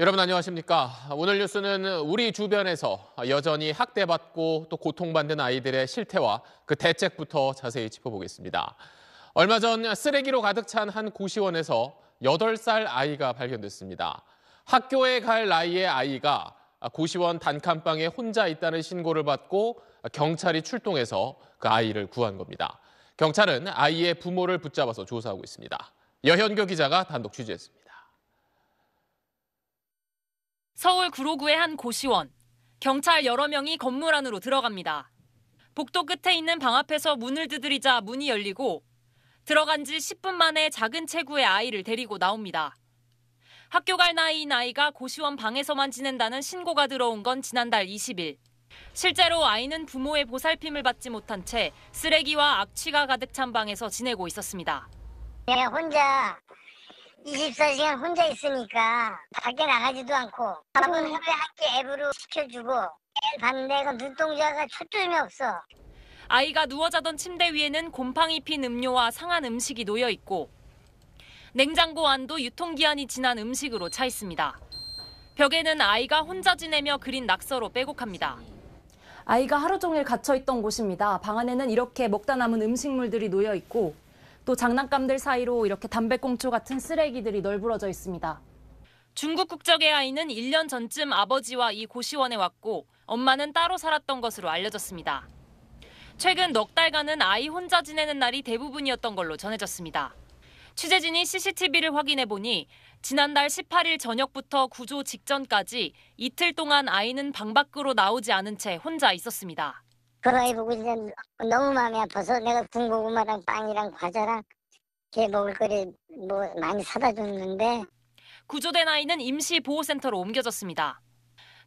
여러분 안녕하십니까? 오늘 뉴스는 우리 주변에서 여전히 학대받고 또 고통받는 아이들의 실태와 그 대책부터 자세히 짚어보겠습니다. 얼마 전 쓰레기로 가득 찬 한 고시원에서 8살 아이가 발견됐습니다. 학교에 갈 나이의 아이가 고시원 단칸방에 혼자 있다는 신고를 받고 경찰이 출동해서 그 아이를 구한 겁니다. 경찰은 아이의 부모를 붙잡아서 조사하고 있습니다. 여현교 기자가 단독 취재했습니다. 서울 구로구의 한 고시원. 경찰 여러 명이 건물 안으로 들어갑니다. 복도 끝에 있는 방 앞에서 문을 두드리자 문이 열리고 들어간 지 10분 만에 작은 체구의 아이를 데리고 나옵니다. 학교 갈 나이인 아이가 고시원 방에서만 지낸다는 신고가 들어온 건 지난달 20일. 실제로 아이는 부모의 보살핌을 받지 못한 채 쓰레기와 악취가 가득 찬 방에서 지내고 있었습니다. 예, 혼자 24시간 혼자 있으니까 밖에 나가지도 않고 밥은 하루에 음. 한끼 앱으로 시켜주고 애를 봤는데 그 눈동자가 초점이 없어. 아이가 누워 자던 침대 위에는 곰팡이 핀 음료와 상한 음식이 놓여 있고 냉장고 안도 유통기한이 지난 음식으로 차 있습니다. 벽에는 아이가 혼자 지내며 그린 낙서로 빼곡합니다. 아이가 하루 종일 갇혀 있던 곳입니다. 방 안에는 이렇게 먹다 남은 음식물들이 놓여 있고 또 장난감들 사이로 이렇게 담배꽁초 같은 쓰레기들이 널브러져 있습니다. 중국 국적의 아이는 1년 전쯤 아버지와 이 고시원에 왔고 엄마는 따로 살았던 것으로 알려졌습니다. 최근 넉 달간은 아이 혼자 지내는 날이 대부분이었던 걸로 전해졌습니다. 취재진이 CCTV를 확인해 보니 지난달 18일 저녁부터 구조 직전까지 이틀 동안 아이는 방 밖으로 나오지 않은 채 혼자 있었습니다. 도라이 보고 진짜 너무 마음이 아파서 내가 군고구마랑 빵이랑 과자랑 이 먹을거리 뭐 많이 사다 줬는데 구조된 아이는 임시 보호센터로 옮겨졌습니다.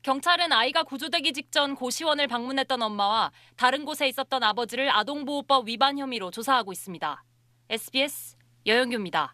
경찰은 아이가 구조되기 직전 고시원을 방문했던 엄마와 다른 곳에 있었던 아버지를 아동보호법 위반 혐의로 조사하고 있습니다. SBS 여영규입니다.